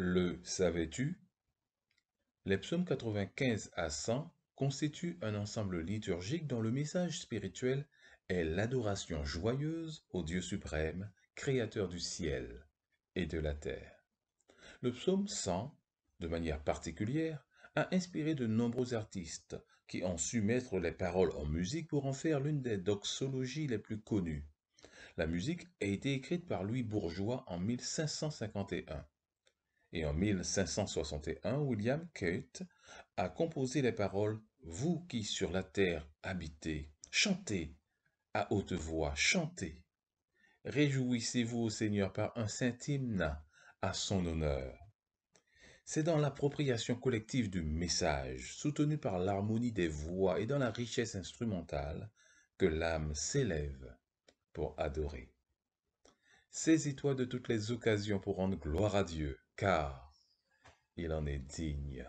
Le savais-tu Les psaumes 95 à 100 constituent un ensemble liturgique dont le message spirituel est l'adoration joyeuse au Dieu suprême, créateur du ciel et de la terre. Le psaume 100, de manière particulière, a inspiré de nombreux artistes qui ont su mettre les paroles en musique pour en faire l'une des doxologies les plus connues. La musique a été écrite par Louis Bourgeois en 1551 et en 1561, William Keith a composé les paroles Vous qui sur la terre habitez, chantez à haute voix, chantez. Réjouissez-vous au Seigneur par un saint hymne à son honneur. C'est dans l'appropriation collective du message, soutenu par l'harmonie des voix et dans la richesse instrumentale, que l'âme s'élève pour adorer. Saisis-toi de toutes les occasions pour rendre gloire à Dieu, car il en est digne.